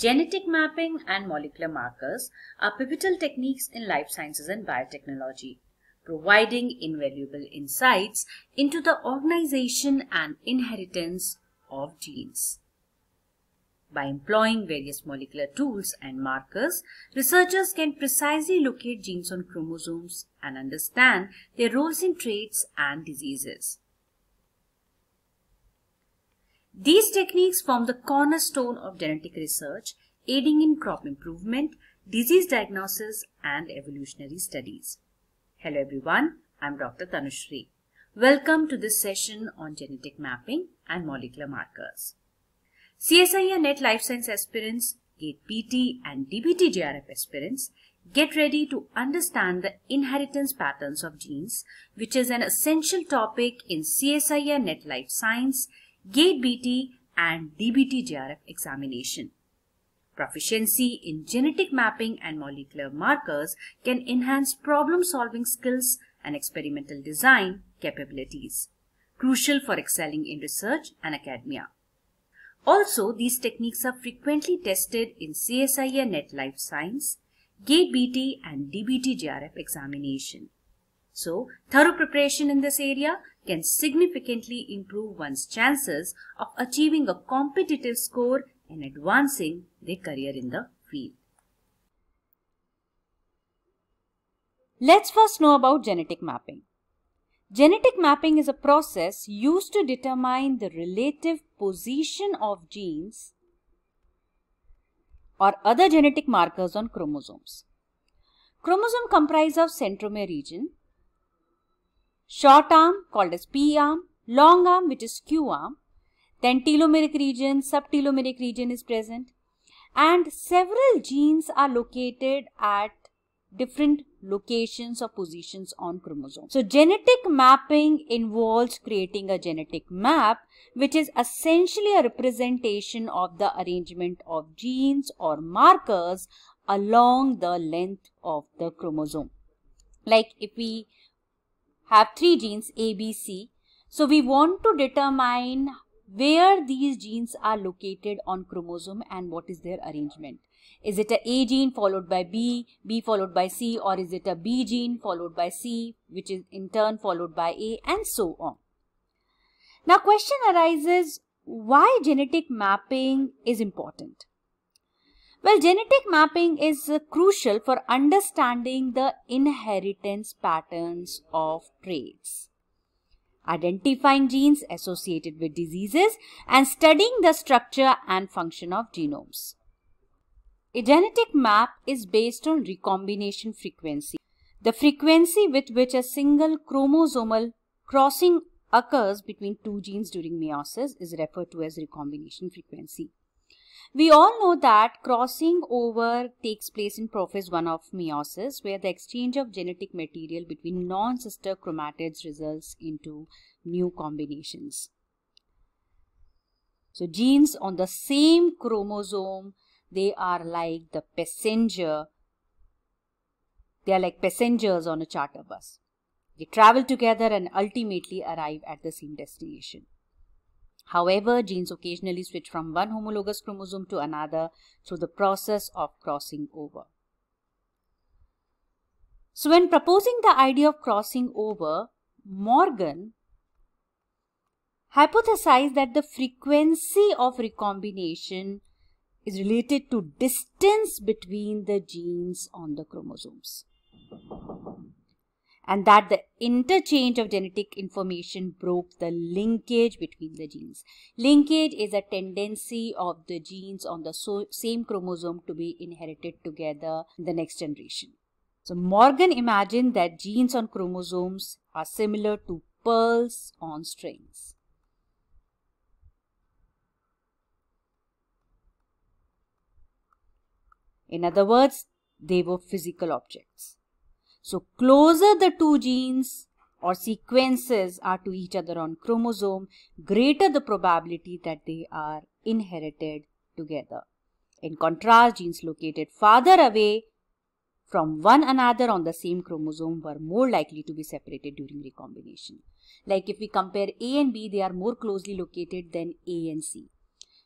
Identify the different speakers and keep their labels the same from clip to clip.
Speaker 1: Genetic mapping and molecular markers are pivotal techniques in life sciences and biotechnology, providing invaluable insights into the organization and inheritance of genes. By employing various molecular tools and markers, researchers can precisely locate genes on chromosomes and understand their roles in traits and diseases. These techniques form the cornerstone of genetic research, aiding in crop improvement, disease diagnosis and evolutionary studies. Hello everyone, I'm Dr. Tanushree. Welcome to this session on genetic mapping and molecular markers. CSIR NET Life Science aspirants, GATE PT and DBT JRF aspirants Get ready to understand the inheritance patterns of genes, which is an essential topic in CSIR Net Life Science GATE BT and DBT grf examination. Proficiency in genetic mapping and molecular markers can enhance problem-solving skills and experimental design capabilities, crucial for excelling in research and academia. Also, these techniques are frequently tested in CSIR Net Life Science, GATE BT and DBT grf examination. So, thorough preparation in this area can significantly improve one's chances of achieving a competitive score and advancing their career in the field. Let's first know about genetic mapping. Genetic mapping is a process used to determine the relative position of genes or other genetic markers on chromosomes. Chromosome comprise of centromere region short arm called as P arm, long arm which is Q arm, then telomeric region, subtelomeric region is present and several genes are located at different locations or positions on chromosome. So genetic mapping involves creating a genetic map which is essentially a representation of the arrangement of genes or markers along the length of the chromosome. Like if we have three genes A, B, C. So we want to determine where these genes are located on chromosome and what is their arrangement. Is it a A gene followed by B, B followed by C or is it a B gene followed by C which is in turn followed by A and so on. Now question arises why genetic mapping is important. Well, genetic mapping is uh, crucial for understanding the inheritance patterns of traits. Identifying genes associated with diseases and studying the structure and function of genomes. A genetic map is based on recombination frequency, the frequency with which a single chromosomal crossing occurs between two genes during meiosis is referred to as recombination frequency. We all know that crossing over takes place in prophase 1 of meiosis where the exchange of genetic material between non-sister chromatids results into new combinations. So genes on the same chromosome, they are like the passenger. They are like passengers on a charter bus. They travel together and ultimately arrive at the same destination. However, genes occasionally switch from one homologous chromosome to another through the process of crossing over. So when proposing the idea of crossing over, Morgan hypothesized that the frequency of recombination is related to distance between the genes on the chromosomes and that the interchange of genetic information broke the linkage between the genes. Linkage is a tendency of the genes on the so same chromosome to be inherited together in the next generation. So Morgan imagined that genes on chromosomes are similar to pearls on strings. In other words, they were physical objects. So closer the two genes or sequences are to each other on chromosome, greater the probability that they are inherited together. In contrast, genes located farther away from one another on the same chromosome were more likely to be separated during recombination. Like if we compare A and B, they are more closely located than A and C.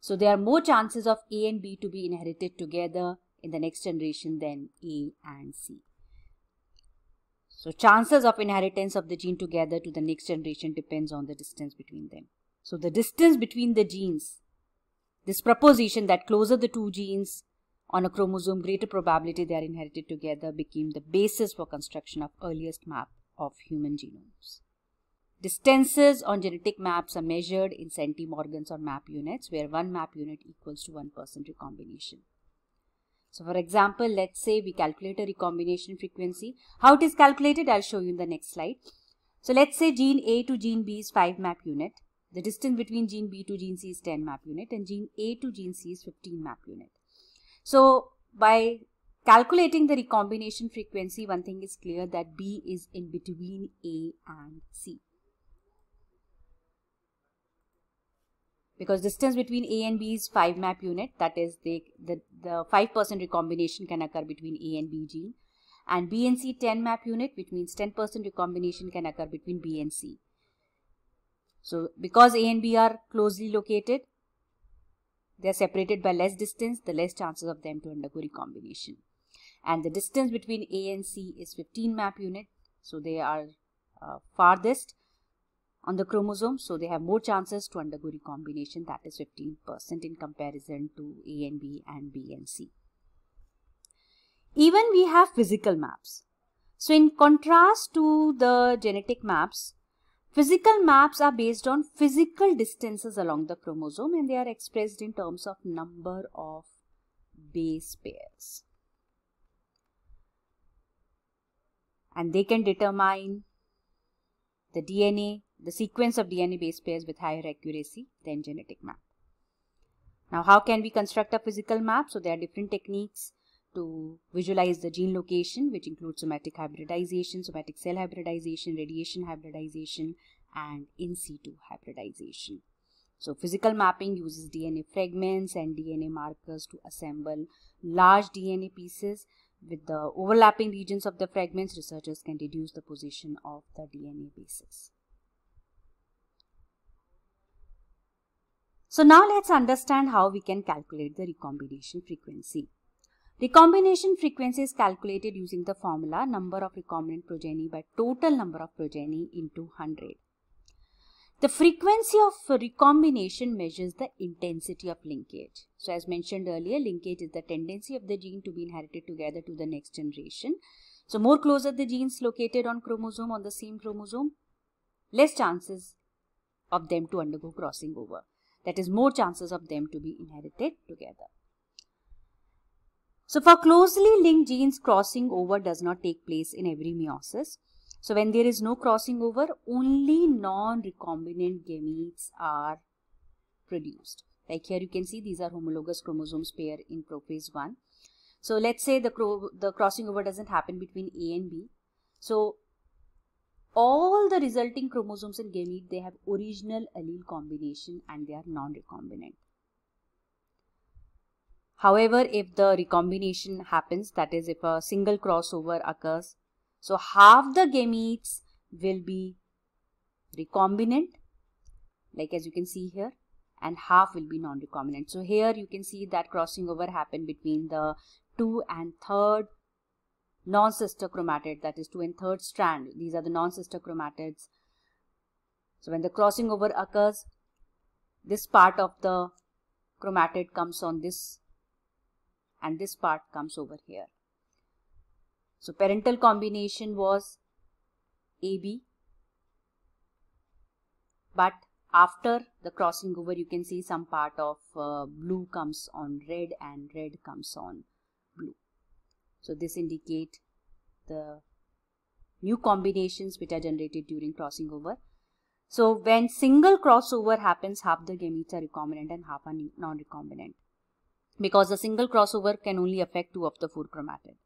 Speaker 1: So there are more chances of A and B to be inherited together in the next generation than A and C. So chances of inheritance of the gene together to the next generation depends on the distance between them. So the distance between the genes, this proposition that closer the two genes on a chromosome, greater probability they are inherited together became the basis for construction of earliest map of human genomes. Distances on genetic maps are measured in centimorgans or map units, where one map unit equals to one recombination. So for example, let's say we calculate a recombination frequency. How it is calculated, I'll show you in the next slide. So let's say gene A to gene B is 5 map unit. The distance between gene B to gene C is 10 map unit and gene A to gene C is 15 map unit. So by calculating the recombination frequency, one thing is clear that B is in between A and C. because distance between A and B is 5 map unit that is they, the, the 5% recombination can occur between A and B gene and B and C 10 map unit which means 10% recombination can occur between B and C. So because A and B are closely located they are separated by less distance the less chances of them to undergo recombination and the distance between A and C is 15 map unit so they are uh, farthest on the chromosome, so they have more chances to undergo recombination, that is 15% in comparison to A and B and B and C. Even we have physical maps. So in contrast to the genetic maps, physical maps are based on physical distances along the chromosome and they are expressed in terms of number of base pairs. And they can determine the DNA the sequence of DNA base pairs with higher accuracy than genetic map. Now, how can we construct a physical map? So, there are different techniques to visualize the gene location, which includes somatic hybridization, somatic cell hybridization, radiation hybridization, and in situ hybridization. So, physical mapping uses DNA fragments and DNA markers to assemble large DNA pieces. With the overlapping regions of the fragments, researchers can deduce the position of the DNA bases. So now let's understand how we can calculate the recombination frequency. Recombination frequency is calculated using the formula number of recombinant progeny by total number of progeny into 100. The frequency of recombination measures the intensity of linkage. So as mentioned earlier, linkage is the tendency of the gene to be inherited together to the next generation. So more closer the genes located on chromosome on the same chromosome, less chances of them to undergo crossing over that is more chances of them to be inherited together. So for closely linked genes crossing over does not take place in every meiosis. So when there is no crossing over only non-recombinant gametes are produced. Like here you can see these are homologous chromosomes pair in prophase 1. So let's say the, the crossing over doesn't happen between A and B. So all the resulting chromosomes in gamete they have original allele combination and they are non-recombinant however if the recombination happens that is if a single crossover occurs so half the gametes will be recombinant like as you can see here and half will be non-recombinant so here you can see that crossing over happened between the 2 and 3rd non-sister chromatid, that is two and third strand. These are the non-sister chromatids. So when the crossing over occurs, this part of the chromatid comes on this and this part comes over here. So parental combination was AB but after the crossing over you can see some part of uh, blue comes on red and red comes on so this indicate the new combinations which are generated during crossing over. So when single crossover happens, half the gametes are recombinant and half are non-recombinant because the single crossover can only affect two of the four chromatids.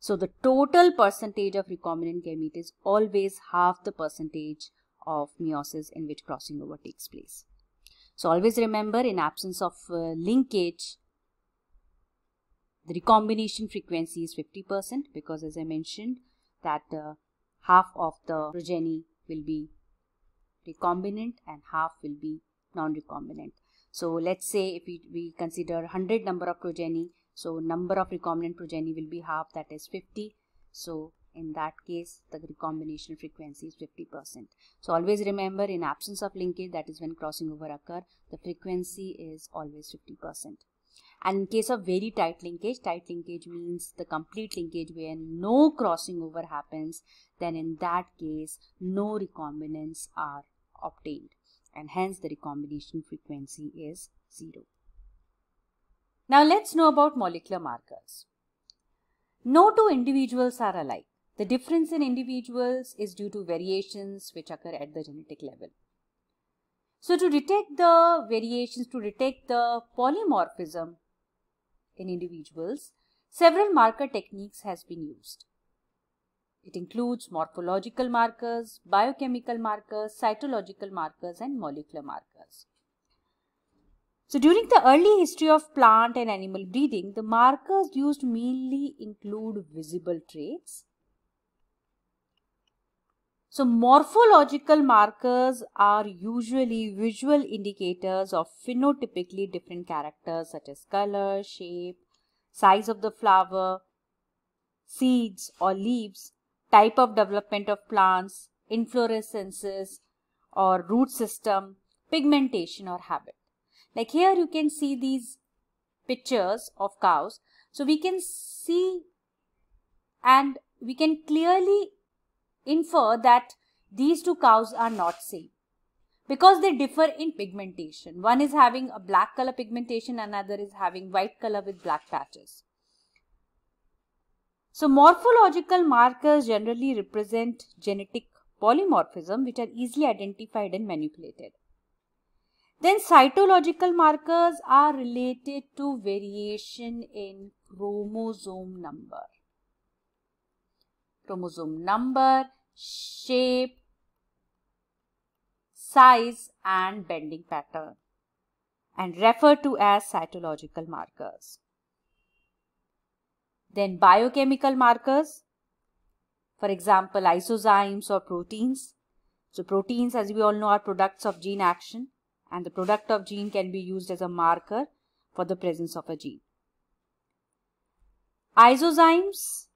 Speaker 1: So the total percentage of recombinant gamete is always half the percentage of meiosis in which crossing over takes place. So always remember in absence of uh, linkage, the recombination frequency is 50% because as I mentioned that uh, half of the progeny will be recombinant and half will be non-recombinant. So let's say if we, we consider 100 number of progeny, so number of recombinant progeny will be half that is 50. So in that case the recombination frequency is 50%. So always remember in absence of linkage that is when crossing over occur the frequency is always 50%. And in case of very tight linkage, tight linkage means the complete linkage where no crossing over happens, then in that case, no recombinants are obtained and hence the recombination frequency is zero. Now let's know about molecular markers. No two individuals are alike. The difference in individuals is due to variations which occur at the genetic level. So to detect the variations, to detect the polymorphism in individuals, several marker techniques has been used. It includes morphological markers, biochemical markers, cytological markers and molecular markers. So during the early history of plant and animal breeding, the markers used mainly include visible traits, so morphological markers are usually visual indicators of phenotypically different characters such as color, shape, size of the flower, seeds or leaves, type of development of plants, inflorescences or root system, pigmentation or habit. Like here you can see these pictures of cows. So we can see and we can clearly infer that these two cows are not same because they differ in pigmentation. One is having a black color pigmentation, another is having white color with black patches. So morphological markers generally represent genetic polymorphism which are easily identified and manipulated. Then cytological markers are related to variation in chromosome number chromosome number, shape, size and bending pattern and referred to as cytological markers. Then biochemical markers, for example isozymes or proteins. So proteins as we all know are products of gene action and the product of gene can be used as a marker for the presence of a gene. Isozymes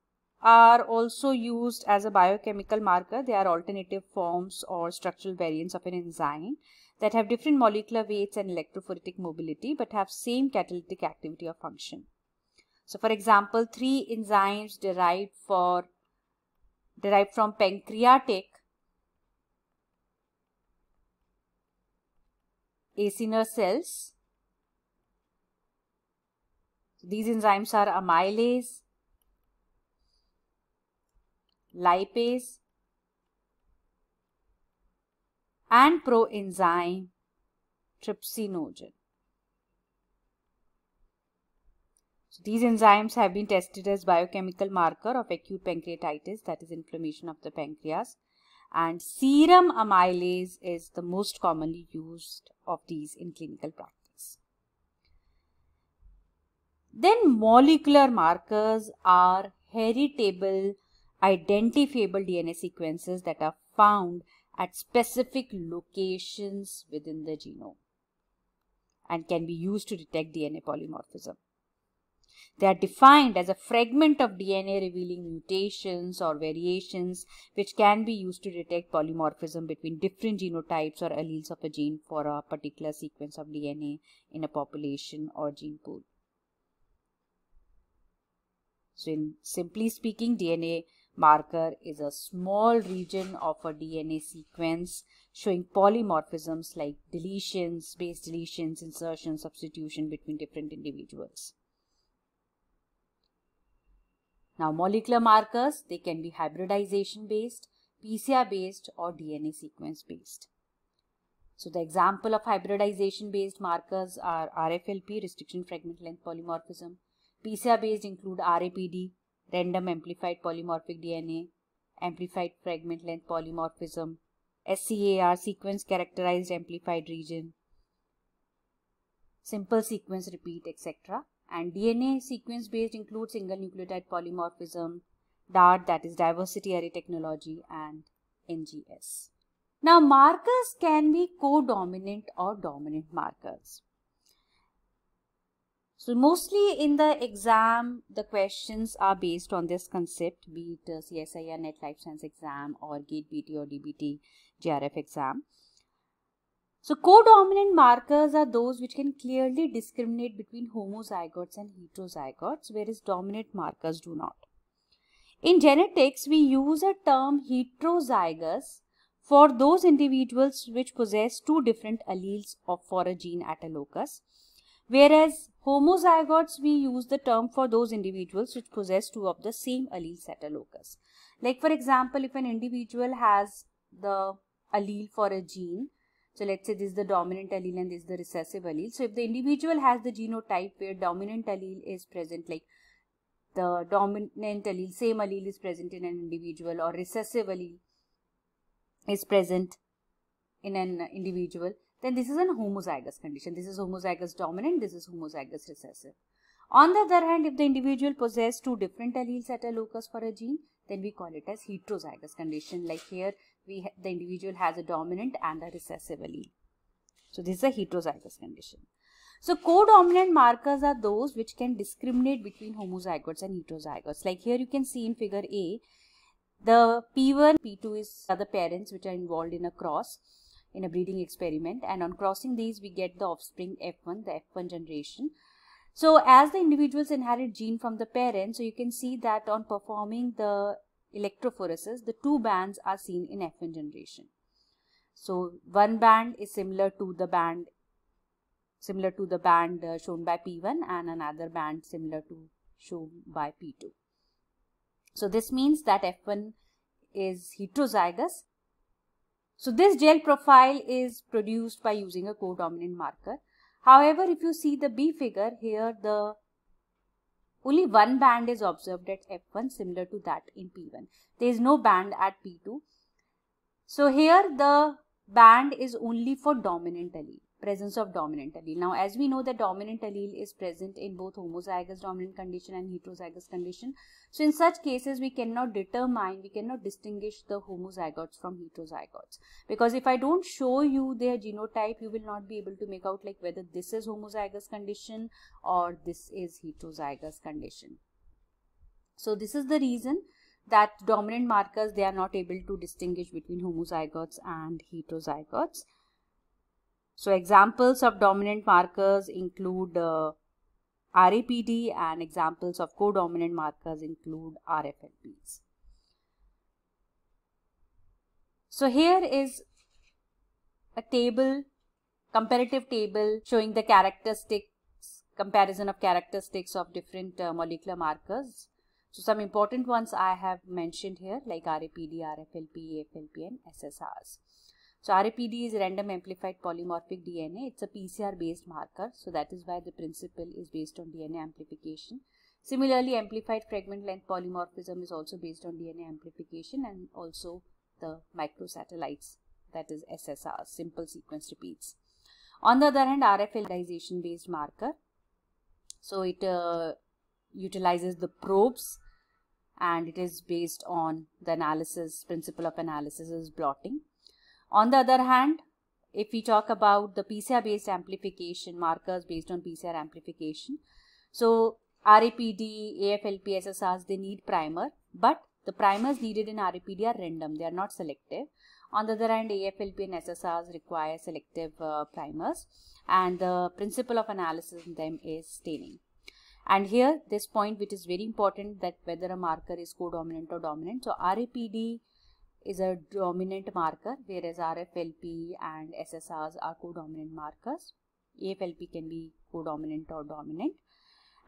Speaker 1: are also used as a biochemical marker. They are alternative forms or structural variants of an enzyme that have different molecular weights and electrophoretic mobility but have same catalytic activity or function. So for example, three enzymes derived for derived from pancreatic acinar cells. These enzymes are amylase, lipase, and proenzyme trypsinogen. So these enzymes have been tested as biochemical marker of acute pancreatitis, that is inflammation of the pancreas. And serum amylase is the most commonly used of these in clinical practice. Then molecular markers are heritable identifiable DNA sequences that are found at specific locations within the genome and can be used to detect DNA polymorphism. They are defined as a fragment of DNA revealing mutations or variations which can be used to detect polymorphism between different genotypes or alleles of a gene for a particular sequence of DNA in a population or gene pool. So in simply speaking, DNA marker is a small region of a DNA sequence showing polymorphisms like deletions, base deletions, insertion, substitution between different individuals. Now molecular markers, they can be hybridization based, PCR based or DNA sequence based. So the example of hybridization based markers are RFLP, restriction fragment length polymorphism. PCR based include RAPD, random amplified polymorphic DNA, amplified fragment length polymorphism, SCAR sequence characterized amplified region, simple sequence repeat, etc. And DNA sequence based includes single nucleotide polymorphism, DART that is diversity array technology and NGS. Now markers can be co-dominant or dominant markers. So mostly in the exam, the questions are based on this concept, be it CSIR NET Life Science exam or GATE BT or DBT JRF exam. So codominant markers are those which can clearly discriminate between homozygotes and heterozygotes, whereas dominant markers do not. In genetics, we use a term heterozygous for those individuals which possess two different alleles of, for a gene at a locus. Whereas homozygotes, we use the term for those individuals which possess two of the same allele set a locus. Like for example, if an individual has the allele for a gene, so let's say this is the dominant allele and this is the recessive allele. So if the individual has the genotype where dominant allele is present like the dominant allele, same allele is present in an individual or recessive allele is present in an individual then this is an homozygous condition. This is homozygous dominant, this is homozygous recessive. On the other hand, if the individual possesses two different alleles at a locus for a gene, then we call it as heterozygous condition. Like here, we the individual has a dominant and a recessive allele. So this is a heterozygous condition. So codominant markers are those which can discriminate between homozygotes and heterozygotes. Like here you can see in figure A, the P1, P2 is the parents which are involved in a cross in a breeding experiment and on crossing these we get the offspring F1, the F1 generation. So as the individuals inherit gene from the parent, so you can see that on performing the electrophoresis, the two bands are seen in F1 generation. So one band is similar to the band similar to the band uh, shown by P1 and another band similar to shown by P2. So this means that F1 is heterozygous so this gel profile is produced by using a codominant marker. However, if you see the B figure here, the only one band is observed at F1 similar to that in P1. There is no band at P2. So here the band is only for dominant allele presence of dominant allele. Now, as we know that dominant allele is present in both homozygous dominant condition and heterozygous condition. So, in such cases, we cannot determine, we cannot distinguish the homozygotes from heterozygotes. Because if I don't show you their genotype, you will not be able to make out like whether this is homozygous condition or this is heterozygous condition. So, this is the reason that dominant markers, they are not able to distinguish between homozygotes and heterozygotes. So examples of dominant markers include uh, RAPD and examples of codominant markers include RFLPs. So here is a table, comparative table showing the characteristics, comparison of characteristics of different uh, molecular markers. So some important ones I have mentioned here like RAPD, RFLP, AFLP and SSRs. So RAPD is random amplified polymorphic DNA. It's a PCR based marker. So that is why the principle is based on DNA amplification. Similarly, amplified fragment length polymorphism is also based on DNA amplification and also the microsatellites that is SSR, simple sequence repeats. On the other hand, RFLDization based marker. So it uh, utilizes the probes and it is based on the analysis, principle of analysis is blotting. On the other hand, if we talk about the PCR based amplification, markers based on PCR amplification, so RAPD, AFLP, SSRs, they need primer, but the primers needed in RAPD are random, they are not selective. On the other hand, AFLP and SSRs require selective uh, primers and the principle of analysis in them is staining. And here, this point which is very important that whether a marker is codominant or dominant. So, RAPD is a dominant marker whereas RFLP and SSRs are codominant markers. AFLP can be codominant or dominant.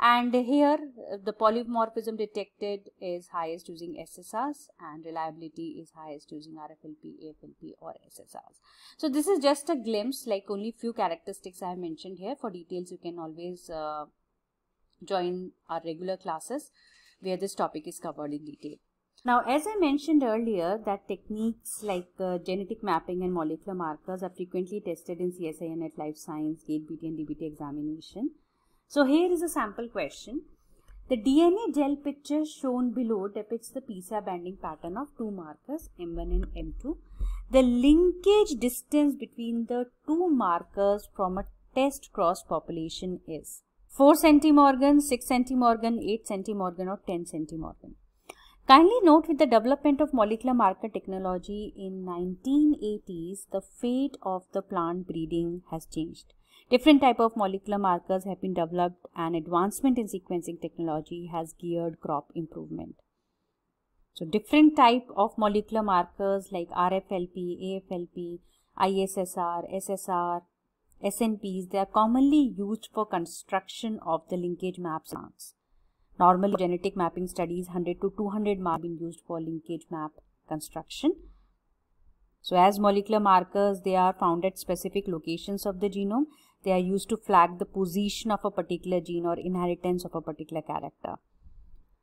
Speaker 1: And here the polymorphism detected is highest using SSRs and reliability is highest using RFLP, AFLP or SSRs. So this is just a glimpse like only few characteristics I have mentioned here. For details you can always uh, join our regular classes where this topic is covered in detail. Now, as I mentioned earlier, that techniques like uh, genetic mapping and molecular markers are frequently tested in CSIN at Life Science, Gate BT and DBT examination. So, here is a sample question. The DNA gel picture shown below depicts the PISA banding pattern of two markers M1 and M2. The linkage distance between the two markers from a test cross population is 4 centimorgan, 6 centimorgan, 8 centimorgan or 10 centimorgan. Kindly note with the development of molecular marker technology in 1980s, the fate of the plant breeding has changed. Different type of molecular markers have been developed and advancement in sequencing technology has geared crop improvement. So different type of molecular markers like RFLP, AFLP, ISSR, SSR, SNPs, they are commonly used for construction of the linkage maps. Normally, genetic mapping studies 100 to 200 mark been used for linkage map construction. So as molecular markers, they are found at specific locations of the genome. They are used to flag the position of a particular gene or inheritance of a particular character.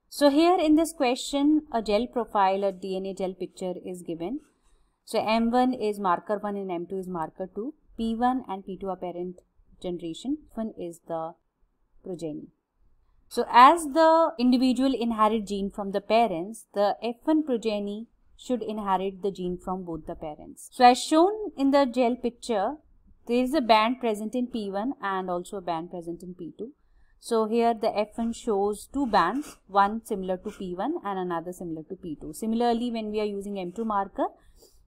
Speaker 1: So here in this question, a gel profile or DNA gel picture is given. So M1 is marker 1 and M2 is marker 2. P1 and P2 are parent generation. one is the progeny. So as the individual inherit gene from the parents, the F1 progeny should inherit the gene from both the parents. So as shown in the gel picture, there is a band present in P1 and also a band present in P2. So here the F1 shows two bands, one similar to P1 and another similar to P2. Similarly, when we are using M2 marker,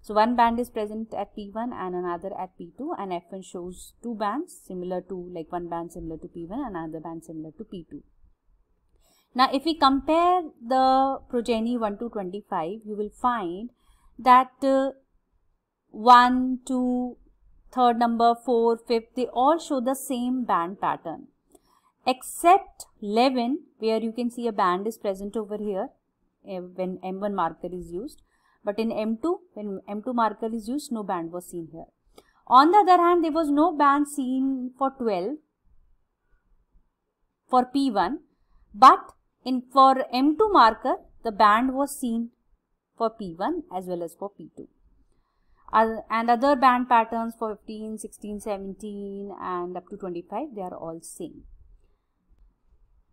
Speaker 1: so one band is present at P1 and another at P2 and F1 shows two bands similar to like one band similar to P1 and another band similar to P2. Now, if we compare the progeny 1 to 25, you will find that uh, 1, 2, third number, 4, 5, they all show the same band pattern. Except 11, where you can see a band is present over here eh, when M1 marker is used. But in M2, when M2 marker is used, no band was seen here. On the other hand, there was no band seen for 12 for P1, but in for M2 marker, the band was seen for P1 as well as for P2. And other band patterns for 15, 16, 17 and up to 25, they are all same.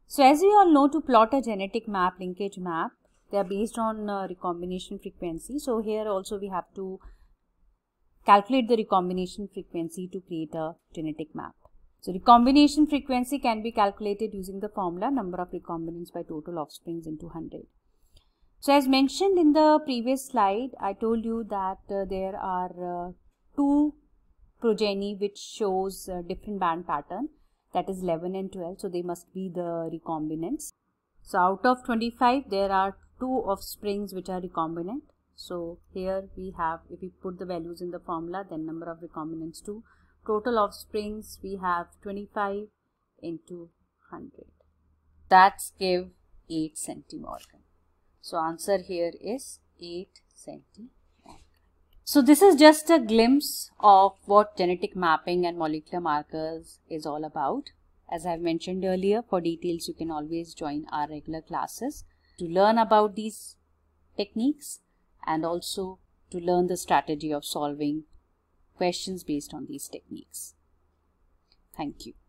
Speaker 1: So as we all know to plot a genetic map, linkage map, they are based on uh, recombination frequency. So here also we have to calculate the recombination frequency to create a genetic map. So recombination frequency can be calculated using the formula number of recombinants by total offsprings into 100. So as mentioned in the previous slide, I told you that uh, there are uh, two progeny which shows uh, different band pattern that is 11 and 12. So they must be the recombinants. So out of 25, there are two offsprings which are recombinant. So here we have, if we put the values in the formula, then number of recombinants 2 total offsprings we have 25 into 100 that's give 8 centimorgan so answer here is 8 centimorgan so this is just a glimpse of what genetic mapping and molecular markers is all about as i have mentioned earlier for details you can always join our regular classes to learn about these techniques and also to learn the strategy of solving questions based on these techniques. Thank you.